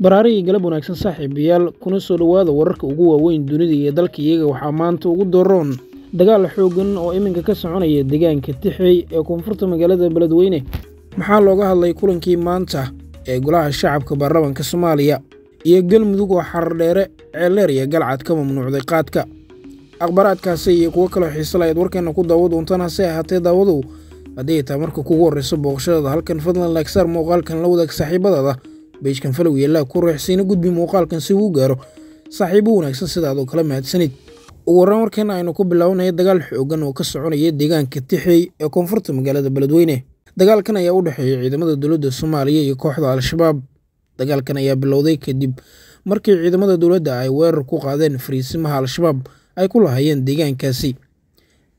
baraariga galab wanaagsan saaxiibayaal kuna soo dhawaada wararka ugu waaweyn dunida iyo dalka iyaga waxaa maanta ugu doroon dagaal xooggan oo iminka ka soconaya deegaanka tixey ee koonfurta magaalada beledweyne maxaa looga hadlay kulankii maanta ee golaha shacabka baarlamaanka soomaaliya iyo galmudug oo xardheere ceeldheer iyo galcad ka mamnuucday qaadka akhbaaraadkaasi iyo kuwo kaloo xiisala ayaad warkeenna ku daawo doontaan hase ahaatee daawadow haddii ay tahay marka kugu horrayso booqashadaada halkan fadlan laagsaar muuqaalkan la wadaag saaxiibadaada beyskan falow yeellaha ku reexsiina gudbi muuqaalkan si uu gaaro saaxiibo wanaagsan sidaad oo kala mahadsanid ugu horaan warkeena aynu ku bilownaya dagaal xooggan oo ka soconaya deegaanka tixey ee koonfurta magaalada beledweyne dagaalkan ayaa u dhexeeya ciidamada dowladda soomaaliya iyo kooxda al-shabaab dagaalkan ayaa bilowday kadib markii ciidamada dowladda ay weerar ku qaadeen fariisimaha al-shabaab ay ku lahaayeen deegaankaasi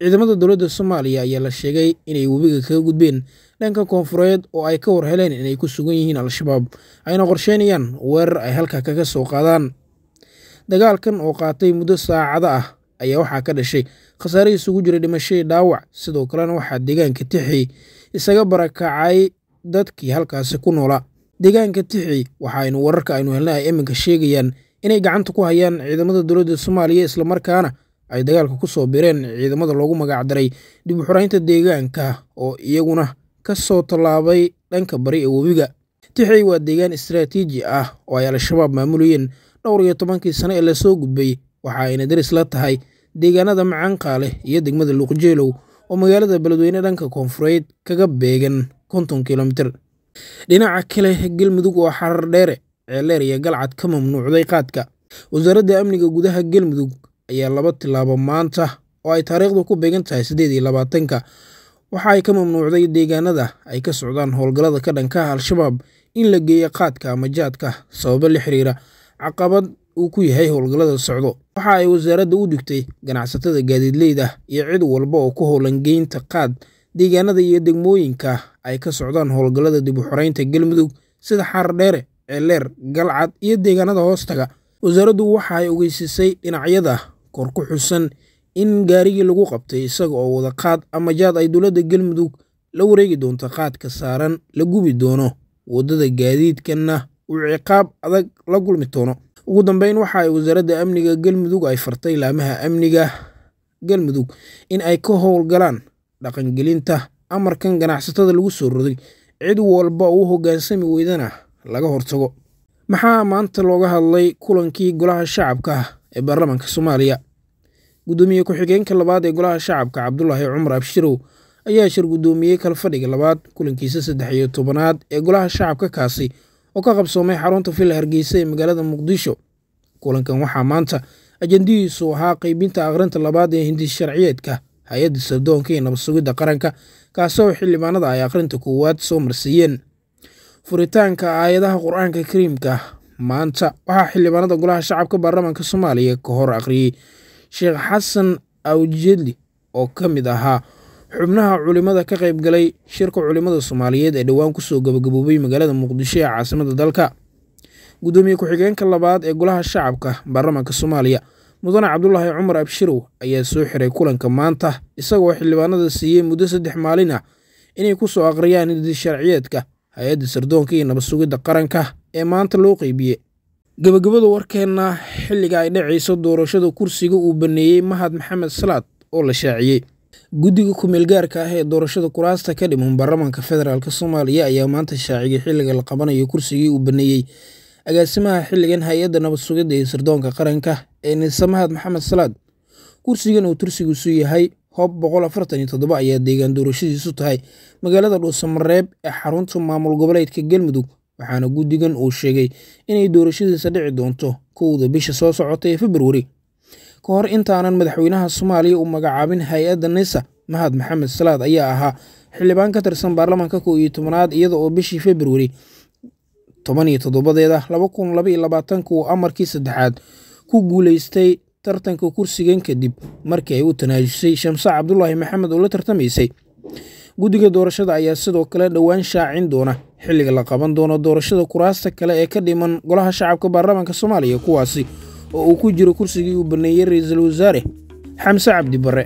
ciidamada dowladda soomaaliya ayaa la sheegay inay webiga kaga gudbeen dhanka koonfureed oo ay ka war heleen inay ku sugan yihiin al-shabaab ayna qorsheynayaan weerar ay halka kaga soo qaadaan dagaalkan oo qaatay muddo saacada ah ayaa waxaa ka dhashay khasaare isugu jira dhimashadii dhaawac sidoo kalena waxaa deegaanka tixi isaga barakacay dadkii halkaasi ku noolaa deegaanka tixi waxaaynu wararka aynu helnay ay iminka sheegayaan inay gacanta ku hayaan ciidamada dowladda soomaaliya islamarkaana ay dagaalka ku soo bireen ciidamada loogu magacdaray dib u xoraynta deegaanka oo iyaguna ka soo tallaabay dhanka bari ee webiga tixey waa deegaan istaraatiiji ah oo ay al-shabaab maamulayeen dhowr iyo tobankii sane ee lasoo gudbay waxa ayna daris la tahay deegaanada macaanqa iyo degmada luuqjeelow oo magaalada beledweyne dhanka koonfureed kaga beegan konton kilomitir dhinaca kale galmudug oo xarar dheere ceeleer iyo galcad ka mamnuucday qaadka wasaaradda amniga gudaha galmudug ayaa laba tilaabo maanta oo ay taariikhdu ku beegan tahay siddeed iyo labaatanka waxa ay ka mamnuucday deegaanada ay ka socdaan howlgallada ka dhanka al-shabaab in la geeyo qaadka ama jaadka sababo la xiriira caqabad uu ku yahay howlgallada socdo waxa ay wasaaradda u dhigtay ganacsatada gaadiidleyda iyo cid walba oo ku howlan geynta qaad deegaanada iyo degmooyinka ay ka socdaan howlgallada dib u xoreynta galmudug sida xaar dheere celeer galcad iyo deegaanada hoostaga wasaaraddu waxa ay ogeysiisay dhinacyada kor ku xusan in gaarigii lagu qabtay isaga oo wada qaad ama jaad ay dowladda galmudug la wareegi doonto qaadka saaran la gubi doono waddada gaadiidkanna uu ciqaab adag la gulmi doono ugu dambeyn waxa ay wasaaradda amniga galmudug ay fartay laamaha amniga galmudug in ay ka howlgalaan dhaqangelinta amarkan ganacsatada lagu soo roday cid walba uu hoggaansami weydana laga hortago maxaa maanta looga hadlay kulankii golaha shacabka ah ee baarlamaanka soomaaliya gudoomiye ku-xigeenka labaad ee golaha shacabka cabdulaahi cumar abshirow ayaa shir gudoomiyey kala fadhiga labaad kulankiisa saddex iyo tobanaad ee golaha shacabka kaasi oo ka qabsoomay xarunta villa hargeysa ee magaalada muqdisho kulankan waxaa maanta ajendadiisu ahaa qeybinta akhrinta labaad ee hindis sharciyeedka hay-adda sardoonka iyo nabadsugidda qaranka kaasoo xildhibaanada ay akhrinta koowaad soo marsiiyeen furitaanka aayadaha qur-aanka kariimka maanta waxaa xildhibaanada golaha shacabka baarlamaanka soomaaliya ka hor akhriyey sheekh xasan awjeli oo ka mid ahaa xubnaha culimada ka qayb galay shirka culimada soomaaliyeed ee dhowaan kusoo gabagaboobay magaalada muqdisho ee caasimada dalka gudoomiye ku-xigeenka labaad ee golaha shacabka baarlamaanka soomaaliya mudane cabdulaahi cumar abshirow ayaa soo xiray kulanka maanta isagoo xildhibaanada siiyey muddo saddex maalin ah inay ku soo akhriyaan hiddi sharciyeedka hay-adda sardoonka iyo nabad sugidda qaranka ee maanta loo qeybiyey gabagabada warkeenna xilliga ay dhacayso doorashada kursiga uu baneeyey mahad maxamed salaad oo la shaaciyey guddiga kumeelgaarka ah ee doorashada kuraasta ka dhiman baarlamaanka federaalk soomaaliya ayaa maanta shaaciyey xilliga la qabanayo kursigii uu baneeyey agaasimaha xilligan hay-adda nabad sugidda ee sirdoonka qaranka ee nise mahad maxamed salaad kursigan uu tursigiisu yahay hoob boqol afartan iyo toddoba ayaa deegaan doorashadiisu tahay magaalada dhuusamareeb ee xarunta maamul goboleedka galmudug waxaana guddigan uu sheegay inay doorashadiisa dhici doonto kowda bisha soo socota ee februari ka hor intaanan madaxweynaha soomaaliya u magacaabin hay-adda nisa mahad maxamed salaad ayaa ahaa xildhibaan ka tirsan baarlamaanka kow iyo tobanaad iyada oo bishii februari toban toddobadeeda laba kun laba labaatanka uu amarkii saddexaad ku guuleystay tartanka kursigan kadib markii ay u tanaajisay shamse cabdulaahi maxamed oo la tartamaysay guddiga doorashada ayaa sidoo kale dhowaan shaacin doona xilliga la qaban doono doorashada kuraasta kale ee ka dhiman golaha shacabka baarlamaanka soomaaliya kuwaasi oo uu ku jiro kursigii uu baneeyey ra-iisul wasaare xamse cabdi barre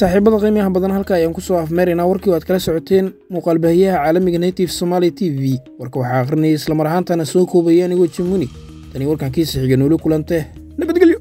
saaxiibada qiimaha badan halka ayaan ku soo afmeerayna warkii o aad kala socoteen muuqaalbahiyaha caalamiga native somaali t v warka waxaa akhrinayay islamar ahaantana soo koobaya anigoo jimuni tanii warkan kiisa xiga nooli kulante nabadgelyo